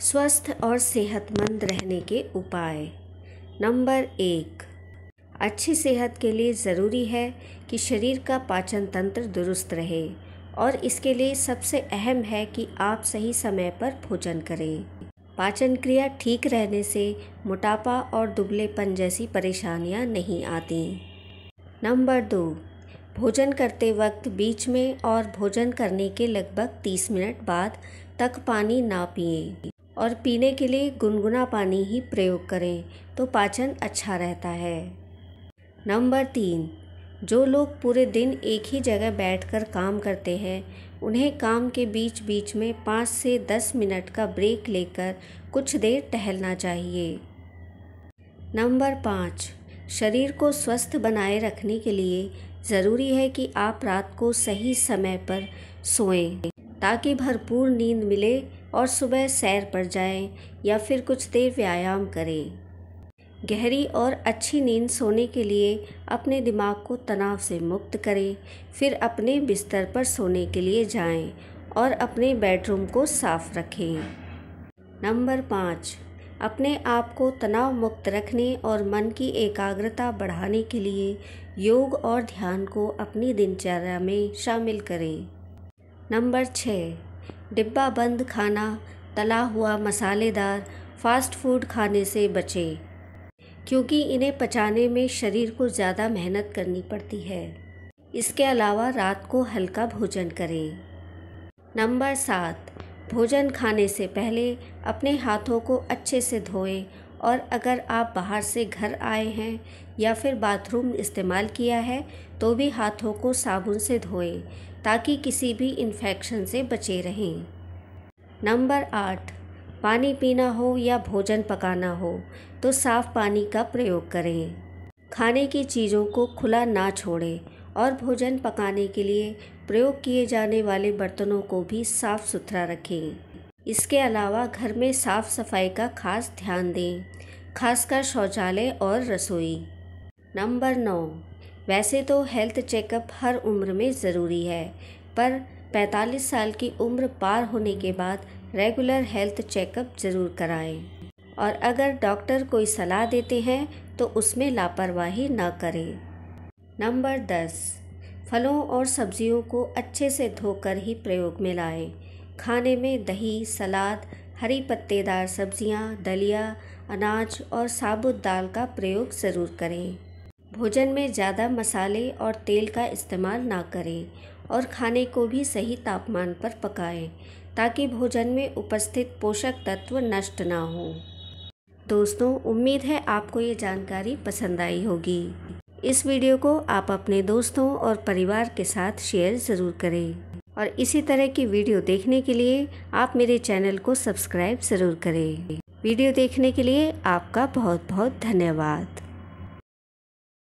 स्वस्थ और सेहतमंद रहने के उपाय नंबर एक अच्छी सेहत के लिए ज़रूरी है कि शरीर का पाचन तंत्र दुरुस्त रहे और इसके लिए सबसे अहम है कि आप सही समय पर भोजन करें पाचन क्रिया ठीक रहने से मोटापा और दुबलेपन जैसी परेशानियां नहीं आती नंबर दो भोजन करते वक्त बीच में और भोजन करने के लगभग तीस मिनट बाद तक पानी ना पिए और पीने के लिए गुनगुना पानी ही प्रयोग करें तो पाचन अच्छा रहता है नंबर तीन जो लोग पूरे दिन एक ही जगह बैठकर काम करते हैं उन्हें काम के बीच बीच में पाँच से दस मिनट का ब्रेक लेकर कुछ देर टहलना चाहिए नंबर पाँच शरीर को स्वस्थ बनाए रखने के लिए ज़रूरी है कि आप रात को सही समय पर सोएं ताकि भरपूर नींद मिले और सुबह सैर पर जाएं या फिर कुछ देर व्यायाम करें गहरी और अच्छी नींद सोने के लिए अपने दिमाग को तनाव से मुक्त करें फिर अपने बिस्तर पर सोने के लिए जाएं और अपने बेडरूम को साफ रखें नंबर पाँच अपने आप को तनाव मुक्त रखने और मन की एकाग्रता बढ़ाने के लिए योग और ध्यान को अपनी दिनचर्या में शामिल करें नंबर छः डिब्बा बंद खाना तला हुआ मसालेदार फास्ट फूड खाने से बचें क्योंकि इन्हें पचाने में शरीर को ज़्यादा मेहनत करनी पड़ती है इसके अलावा रात को हल्का भोजन करें नंबर सात भोजन खाने से पहले अपने हाथों को अच्छे से धोएं और अगर आप बाहर से घर आए हैं या फिर बाथरूम इस्तेमाल किया है तो भी हाथों को साबुन से धोएं ताकि किसी भी इन्फेक्शन से बचे रहें नंबर आठ पानी पीना हो या भोजन पकाना हो तो साफ़ पानी का प्रयोग करें खाने की चीज़ों को खुला ना छोड़ें और भोजन पकाने के लिए प्रयोग किए जाने वाले बर्तनों को भी साफ़ सुथरा रखें इसके अलावा घर में साफ़ सफाई का खास ध्यान दें खासकर शौचालय और रसोई नंबर नौ वैसे तो हेल्थ चेकअप हर उम्र में ज़रूरी है पर 45 साल की उम्र पार होने के बाद रेगुलर हेल्थ चेकअप ज़रूर कराएं और अगर डॉक्टर कोई सलाह देते हैं तो उसमें लापरवाही ना करें नंबर दस फलों और सब्जियों को अच्छे से धोकर ही प्रयोग में लाएं खाने में दही सलाद हरी पत्तेदार सब्जियां, दलिया अनाज और साबुत दाल का प्रयोग ज़रूर करें भोजन में ज़्यादा मसाले और तेल का इस्तेमाल ना करें और खाने को भी सही तापमान पर पकाएं ताकि भोजन में उपस्थित पोषक तत्व नष्ट ना हो दोस्तों उम्मीद है आपको ये जानकारी पसंद आई होगी इस वीडियो को आप अपने दोस्तों और परिवार के साथ शेयर ज़रूर करें और इसी तरह की वीडियो देखने के लिए आप मेरे चैनल को सब्सक्राइब ज़रूर करें वीडियो देखने के लिए आपका बहुत बहुत धन्यवाद